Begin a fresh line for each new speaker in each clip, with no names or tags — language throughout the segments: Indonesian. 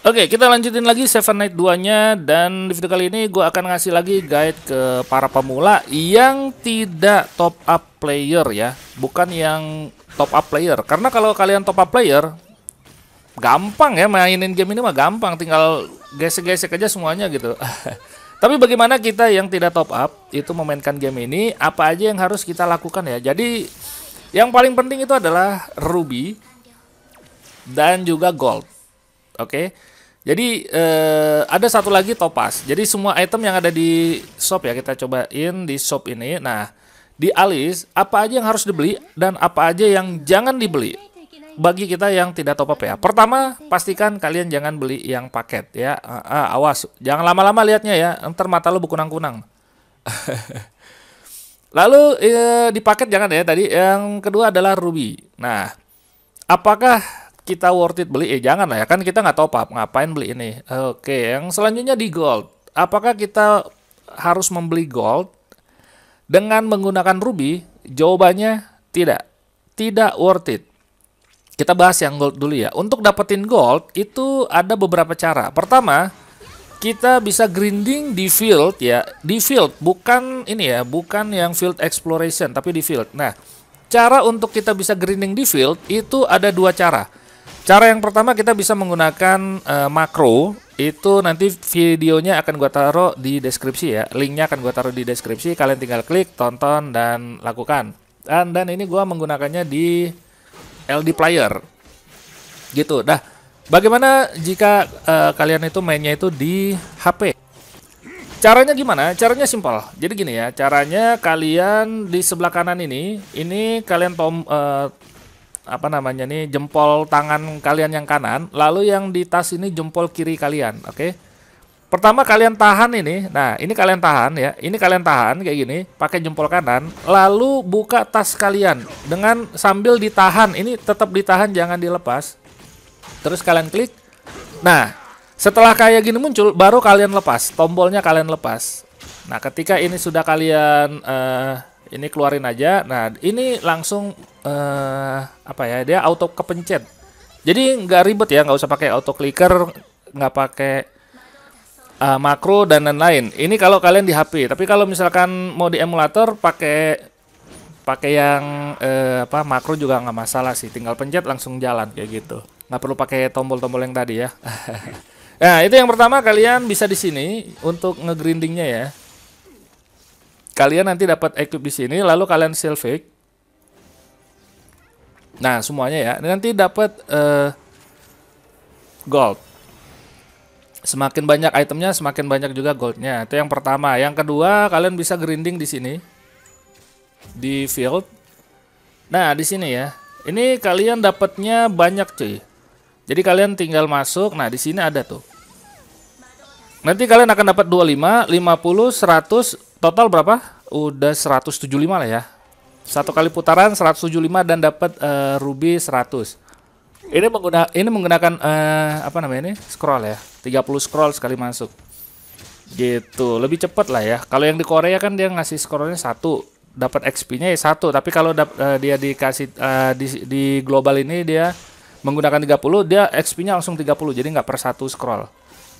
Oke, kita lanjutin lagi Seven Night 2-nya dan di video kali ini gue akan ngasih lagi guide ke para pemula yang tidak top up player ya, bukan yang top up player. Karena kalau kalian top up player, gampang ya mainin game ini mah gampang, tinggal gesek-gesek aja semuanya gitu. Tapi bagaimana kita yang tidak top up itu memainkan game ini, apa aja yang harus kita lakukan ya? Jadi yang paling penting itu adalah ruby dan juga gold. Oke. Okay? Jadi eh, ada satu lagi topas. Jadi semua item yang ada di shop ya kita cobain di shop ini. Nah di alis apa aja yang harus dibeli dan apa aja yang jangan dibeli bagi kita yang tidak top up ya. Pertama pastikan kalian jangan beli yang paket ya. Ah, ah awas jangan lama-lama lihatnya ya. Ntar mata lu berkunang kunang Lalu eh, di paket jangan ya tadi. Yang kedua adalah ruby. Nah apakah kita worth it beli? Eh jangan lah ya kan kita nggak tahu pak ngapain beli ini. Oke, yang selanjutnya di gold. Apakah kita harus membeli gold dengan menggunakan ruby? Jawabannya tidak. Tidak worth it. Kita bahas yang gold dulu ya. Untuk dapetin gold itu ada beberapa cara. Pertama, kita bisa grinding di field ya, di field bukan ini ya, bukan yang field exploration tapi di field. Nah, cara untuk kita bisa grinding di field itu ada dua cara. Cara yang pertama kita bisa menggunakan uh, makro itu nanti videonya akan gua taruh di deskripsi ya. Linknya akan gua taruh di deskripsi. Kalian tinggal klik, tonton dan lakukan. Dan dan ini gua menggunakannya di LD player. Gitu. Dah. Bagaimana jika uh, kalian itu mainnya itu di HP? Caranya gimana? Caranya simpel. Jadi gini ya, caranya kalian di sebelah kanan ini, ini kalian tom uh, apa namanya nih jempol tangan kalian yang kanan, lalu yang di tas ini jempol kiri kalian, oke? Okay? Pertama kalian tahan ini. Nah, ini kalian tahan ya. Ini kalian tahan kayak gini, pakai jempol kanan, lalu buka tas kalian dengan sambil ditahan. Ini tetap ditahan jangan dilepas. Terus kalian klik. Nah, setelah kayak gini muncul baru kalian lepas, tombolnya kalian lepas. Nah, ketika ini sudah kalian uh, ini keluarin aja nah ini langsung uh, apa ya dia auto kepencet jadi nggak ribet ya nggak usah pakai auto clicker nggak pakai uh, makro dan lain-lain ini kalau kalian di HP tapi kalau misalkan mau di emulator pakai pakai yang uh, apa makro juga nggak masalah sih tinggal pencet langsung jalan kayak gitu nggak perlu pakai tombol-tombol yang tadi ya nah itu yang pertama kalian bisa di sini untuk ngegrindingnya ya Kalian nanti dapat equip di sini, lalu kalian selfie Nah, semuanya ya. Nanti dapat uh, gold. Semakin banyak itemnya, semakin banyak juga goldnya. Itu yang pertama. Yang kedua, kalian bisa grinding di sini. Di field. Nah, di sini ya. Ini kalian dapatnya banyak cuy. Jadi kalian tinggal masuk. Nah, di sini ada tuh. Nanti kalian akan dapat 25, 50, 100, Total berapa? Udah 175 lah ya. Satu kali putaran 175 dan dapat uh, ruby 100. Ini menggunakan ini menggunakan uh, apa namanya ini? Scroll ya. 30 scroll sekali masuk. Gitu, lebih cepat lah ya. Kalau yang di Korea kan dia ngasih scrollnya satu, dapat XP-nya ya satu, tapi kalau uh, dia dikasih uh, di, di global ini dia menggunakan 30 dia XP-nya langsung 30 jadi nggak per satu scroll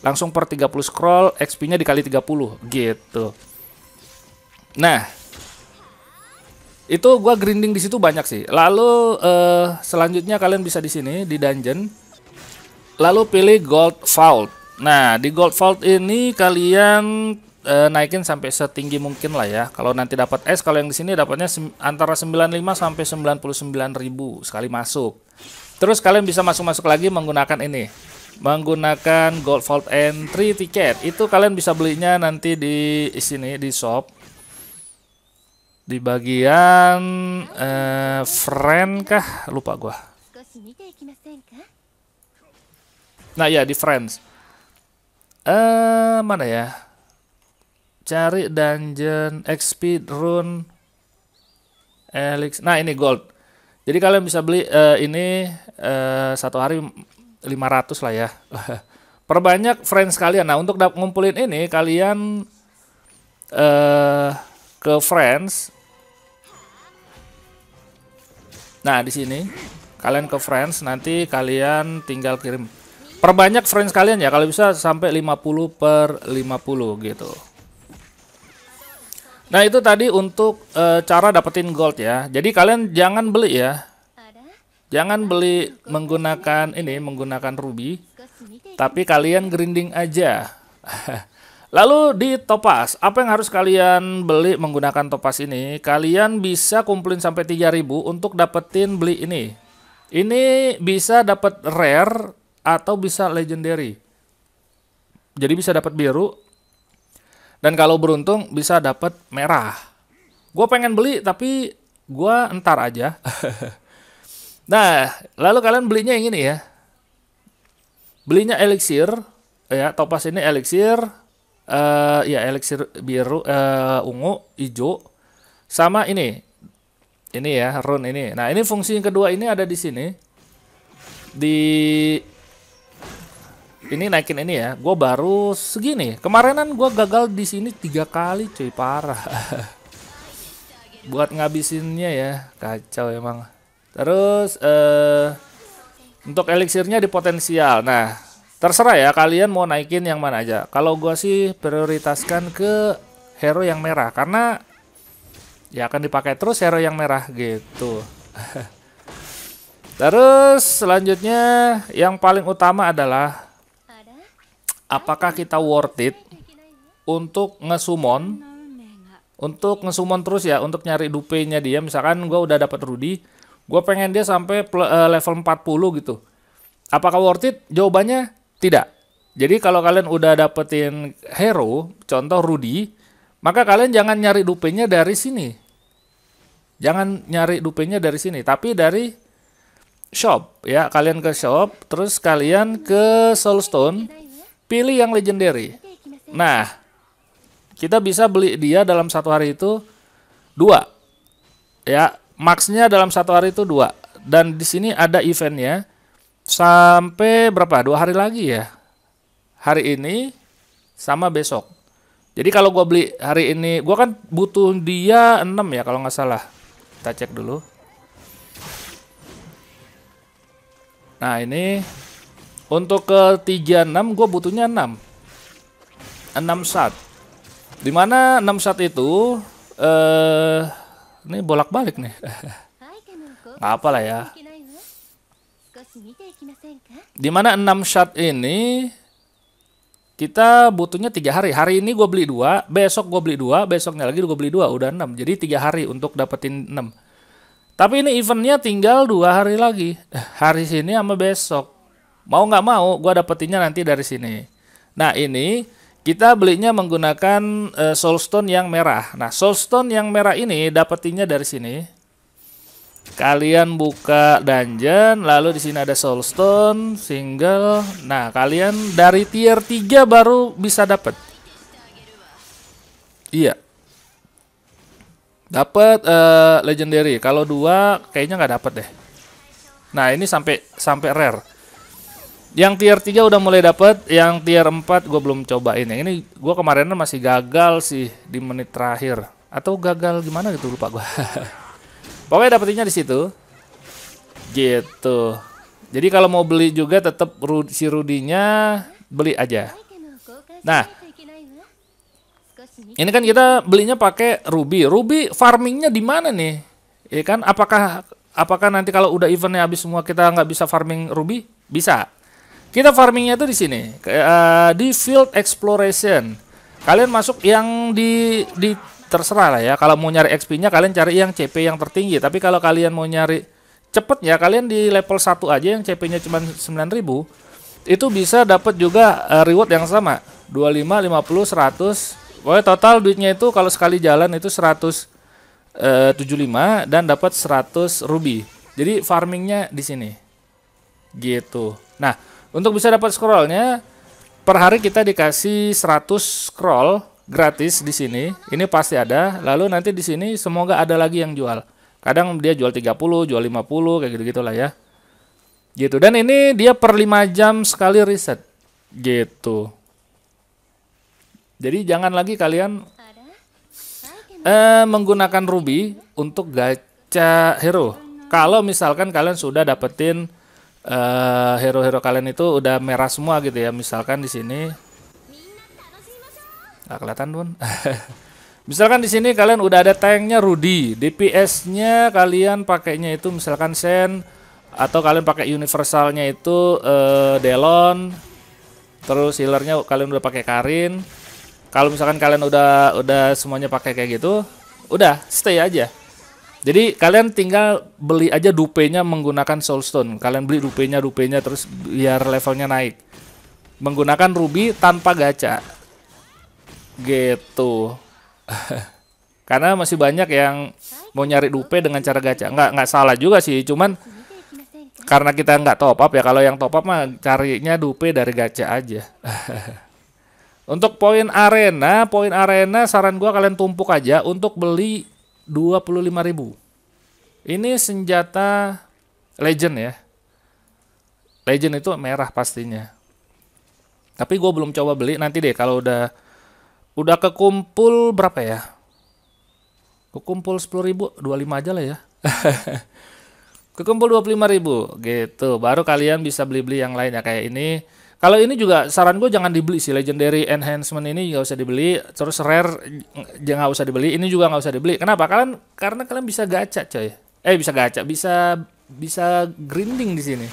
langsung per 30 scroll XP-nya dikali 30 gitu Nah, itu gua grinding di situ banyak sih. Lalu uh, selanjutnya kalian bisa di sini di dungeon. Lalu pilih gold vault. Nah, di gold vault ini kalian uh, naikin sampai setinggi mungkin lah ya. Kalau nanti dapat S, kalau yang di sini dapatnya antara 95 sampai 99.000 sekali masuk. Terus kalian bisa masuk-masuk lagi menggunakan ini menggunakan Gold Vault Entry Ticket. Itu kalian bisa belinya nanti di sini di shop di bagian uh, friend kah lupa gua nah ya di friends uh, mana ya cari dungeon XP rune elix nah ini gold jadi kalian bisa beli uh, ini uh, satu hari 500 lah ya perbanyak friends kalian nah untuk ngumpulin ini kalian eh uh, ke friends Nah, di sini kalian ke friends nanti kalian tinggal kirim. Perbanyak friends kalian ya kalau bisa sampai 50 per 50 gitu. Nah, itu tadi untuk e, cara dapetin gold ya. Jadi kalian jangan beli ya. Jangan beli menggunakan ini menggunakan ruby. Tapi kalian grinding aja. Lalu di Topas, apa yang harus kalian beli menggunakan Topas ini? Kalian bisa kumpulin sampai 3000 untuk dapetin beli ini. Ini bisa dapat rare atau bisa legendary. Jadi bisa dapat biru dan kalau beruntung bisa dapat merah. Gue pengen beli tapi gue entar aja. nah, lalu kalian belinya yang ini ya. Belinya elixir, ya topas ini elixir, uh, ya elixir biru uh, ungu hijau sama ini ini ya rune ini nah ini fungsi yang kedua ini ada di sini di ini naikin ini ya gue baru segini kemarinan gue gagal di sini tiga kali cuy parah buat ngabisinnya ya kacau emang terus uh, untuk elixirnya di potensial nah Terserah ya kalian mau naikin yang mana aja. Kalau gua sih prioritaskan ke hero yang merah karena ya akan dipakai terus hero yang merah gitu. Terus selanjutnya yang paling utama adalah apakah kita worth it untuk ngesumon untuk ngesumon terus ya untuk nyari dupenya dia misalkan gue udah dapat Rudy gue pengen dia sampai eh, level 40 gitu apakah worth it jawabannya tidak. Jadi kalau kalian udah dapetin hero, contoh Rudy, maka kalian jangan nyari dupenya dari sini. Jangan nyari dupenya dari sini, tapi dari shop ya. Kalian ke shop, terus kalian ke Soulstone, pilih yang legendary. Nah, kita bisa beli dia dalam satu hari itu dua. Ya, maxnya dalam satu hari itu dua. Dan di sini ada eventnya sampai berapa? Dua hari lagi ya. Hari ini sama besok. Jadi kalau gue beli hari ini, gue kan butuh dia 6 ya kalau nggak salah. Kita cek dulu. Nah ini untuk ke enam gue butuhnya 6. 6 sat. Dimana enam sat itu eh ini bolak-balik nih. nggak apa lah ya. Di mana enam shot ini kita butuhnya tiga hari. Hari ini gue beli dua, besok gue beli dua, besoknya lagi gue beli dua, udah enam. Jadi tiga hari untuk dapetin enam. Tapi ini eventnya tinggal dua hari lagi. Eh, hari sini sama besok. Mau nggak mau, gue dapetinnya nanti dari sini. Nah ini kita belinya menggunakan uh, eh, soulstone yang merah. Nah soulstone yang merah ini dapetinnya dari sini. Kalian buka dungeon, lalu di sini ada soulstone, single. Nah, kalian dari tier 3 baru bisa dapat. Iya. Dapat uh, eh, legendary. Kalau dua kayaknya nggak dapat deh. Nah, ini sampai sampai rare. Yang tier 3 udah mulai dapat, yang tier 4 gue belum cobain. Yang ini gue kemarin masih gagal sih di menit terakhir atau gagal gimana gitu lupa gue. Pokoknya dapetinnya di situ. Gitu. Jadi kalau mau beli juga tetap si Rudinya beli aja. Nah, ini kan kita belinya pakai ruby. Ruby farmingnya di mana nih? Ya kan? Apakah apakah nanti kalau udah eventnya habis semua kita nggak bisa farming ruby? Bisa. Kita farmingnya tuh di sini eh, di field exploration. Kalian masuk yang di di terserah lah ya. Kalau mau nyari XP-nya kalian cari yang CP yang tertinggi. Tapi kalau kalian mau nyari cepet ya kalian di level 1 aja yang CP-nya cuma 9000 itu bisa dapat juga eh, reward yang sama. 25, 50, 100. Pokoknya total duitnya itu kalau sekali jalan itu 175 eh, dan dapat 100 ruby. Jadi farmingnya di sini. Gitu. Nah, untuk bisa dapat scrollnya per hari kita dikasih 100 scroll gratis di sini. Ini pasti ada. Lalu nanti di sini semoga ada lagi yang jual. Kadang dia jual 30, jual 50 kayak gitu gitulah ya. Gitu. Dan ini dia per 5 jam sekali riset. Gitu. Jadi jangan lagi kalian eh, menggunakan Ruby untuk gacha hero. Kalau misalkan kalian sudah dapetin eh, hero-hero uh, hero -hero kalian itu udah merah semua gitu ya. Misalkan di sini Gak kelihatan Don. misalkan di sini kalian udah ada tanknya Rudy, DPS-nya kalian pakainya itu misalkan Sen atau kalian pakai universalnya itu uh, Delon. Terus healernya kalian udah pakai Karin. Kalau misalkan kalian udah udah semuanya pakai kayak gitu, udah stay aja. Jadi kalian tinggal beli aja dupenya menggunakan soulstone. Kalian beli dupenya dupenya terus biar levelnya naik. Menggunakan ruby tanpa gacha gitu karena masih banyak yang mau nyari dupe dengan cara gacha nggak nggak salah juga sih cuman karena kita nggak top up ya kalau yang top up mah carinya dupe dari gacha aja untuk poin arena poin arena saran gua kalian tumpuk aja untuk beli 25.000 ini senjata legend ya legend itu merah pastinya tapi gue belum coba beli nanti deh kalau udah udah kekumpul berapa ya? Kekumpul 10 ribu, 25 aja lah ya. kekumpul 25 ribu gitu. Baru kalian bisa beli-beli yang lain ya kayak ini. Kalau ini juga saran gue jangan dibeli sih legendary enhancement ini nggak usah dibeli, terus rare jangan usah dibeli, ini juga nggak usah dibeli. Kenapa? Kalian karena kalian bisa gacha coy. Eh bisa gacha, bisa bisa grinding di sini.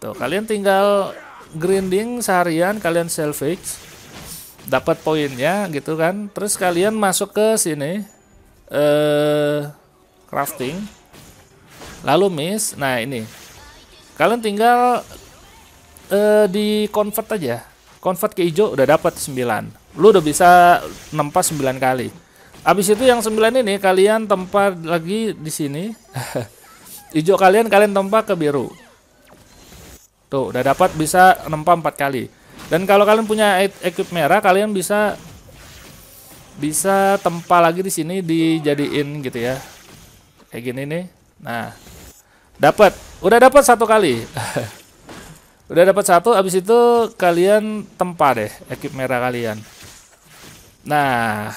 Tuh kalian tinggal grinding seharian kalian salvage dapat poinnya gitu kan terus kalian masuk ke sini eh crafting lalu miss nah ini kalian tinggal eh, di convert aja convert ke hijau udah dapat 9 lu udah bisa nempas 9 kali habis itu yang 9 ini kalian tempat lagi di sini hijau kalian kalian tempat ke biru tuh udah dapat bisa nempa 4 kali dan kalau kalian punya equip merah, kalian bisa bisa tempa lagi di sini dijadiin gitu ya. Kayak gini nih. Nah, dapat. Udah dapat satu kali. Udah dapat satu, habis itu kalian tempa deh equip merah kalian. Nah,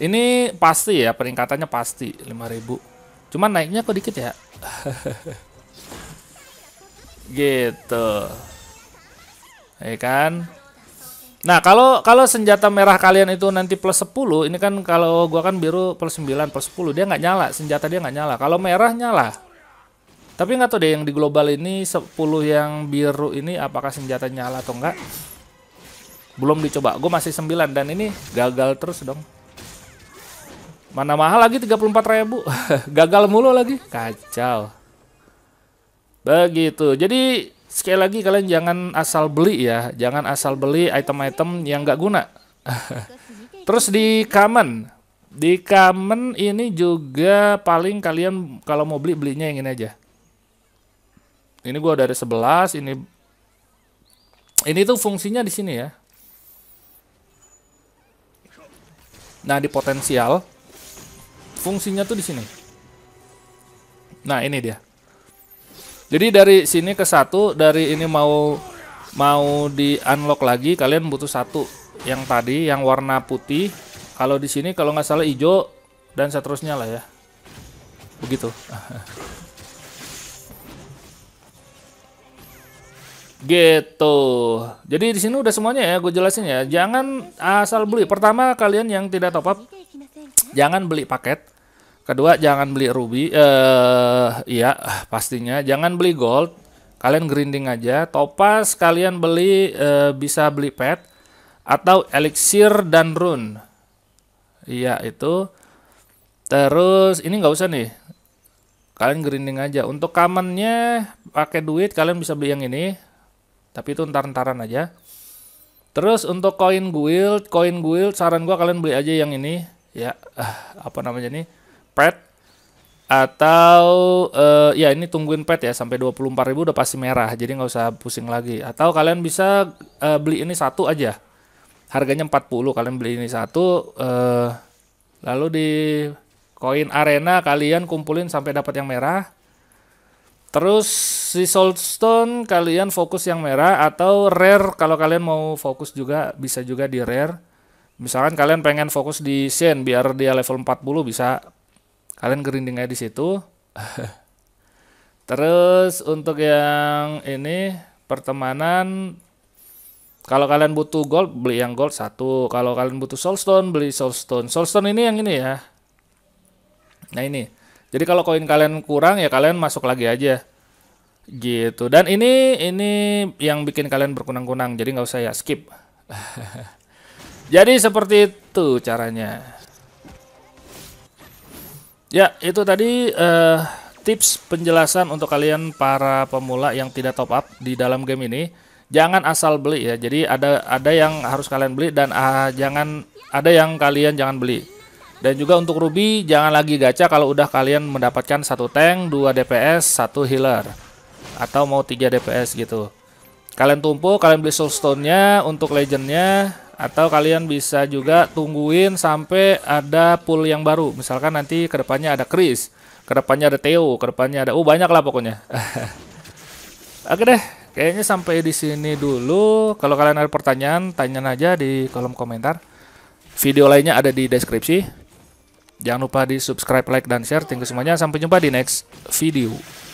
ini pasti ya peringkatannya pasti 5000. Cuman naiknya kok dikit ya. gitu ya kan nah kalau kalau senjata merah kalian itu nanti plus 10 ini kan kalau gua kan biru plus 9 plus 10 dia nggak nyala senjata dia nggak nyala kalau merah nyala tapi nggak tahu deh yang di global ini 10 yang biru ini apakah senjata nyala atau enggak. Belum dicoba. Gue masih 9 dan ini gagal terus dong. Mana mahal lagi 34 ribu. gagal mulu lagi. Kacau. Begitu. Jadi sekali lagi kalian jangan asal beli ya, jangan asal beli item-item yang nggak guna. Terus di Kamen, di Kamen ini juga paling kalian kalau mau beli belinya yang ini aja. Ini gua dari ada 11, ini ini tuh fungsinya di sini ya. Nah, di potensial fungsinya tuh di sini. Nah, ini dia. Jadi dari sini ke satu, dari ini mau mau di unlock lagi, kalian butuh satu yang tadi yang warna putih. Kalau di sini kalau nggak salah hijau dan seterusnya lah ya. Begitu. gitu jadi di sini udah semuanya ya gue jelasin ya jangan asal beli pertama kalian yang tidak top up jangan beli paket Kedua, jangan beli ruby. Eh, iya, pastinya jangan beli gold. Kalian grinding aja. Topaz kalian beli eh, bisa beli pet atau elixir dan rune. Iya, itu. Terus ini nggak usah nih. Kalian grinding aja. Untuk kamennya pakai duit kalian bisa beli yang ini. Tapi itu entar-entaran aja. Terus untuk koin guild, koin guild saran gua kalian beli aja yang ini. Ya, eh, apa namanya nih? pet atau uh, ya ini tungguin pet ya sampai 24.000 udah pasti merah jadi nggak usah pusing lagi atau kalian bisa uh, beli ini satu aja harganya 40 kalian beli ini satu uh, lalu di koin arena kalian kumpulin sampai dapat yang merah terus si soulstone kalian fokus yang merah atau rare kalau kalian mau fokus juga bisa juga di rare misalkan kalian pengen fokus di Shen biar dia level 40 bisa kalian gerindingnya di situ terus untuk yang ini pertemanan kalau kalian butuh gold beli yang gold satu kalau kalian butuh soulstone beli soulstone soulstone ini yang ini ya nah ini jadi kalau koin kalian kurang ya kalian masuk lagi aja gitu dan ini ini yang bikin kalian berkunang-kunang jadi nggak usah ya skip jadi seperti itu caranya Ya, itu tadi uh, tips penjelasan untuk kalian para pemula yang tidak top up di dalam game ini. Jangan asal beli ya. Jadi ada ada yang harus kalian beli dan uh, jangan ada yang kalian jangan beli. Dan juga untuk Ruby jangan lagi gacha kalau udah kalian mendapatkan satu tank, 2 DPS, satu healer atau mau 3 DPS gitu. Kalian tumpuk, kalian beli soulstone-nya untuk legend-nya atau kalian bisa juga tungguin sampai ada pool yang baru. Misalkan nanti kedepannya ada Chris, kedepannya ada Theo, kedepannya ada, oh banyak lah pokoknya. Oke deh, kayaknya sampai di sini dulu. Kalau kalian ada pertanyaan, tanyain aja di kolom komentar. Video lainnya ada di deskripsi. Jangan lupa di subscribe, like, dan share. Thank you semuanya. Sampai jumpa di next video.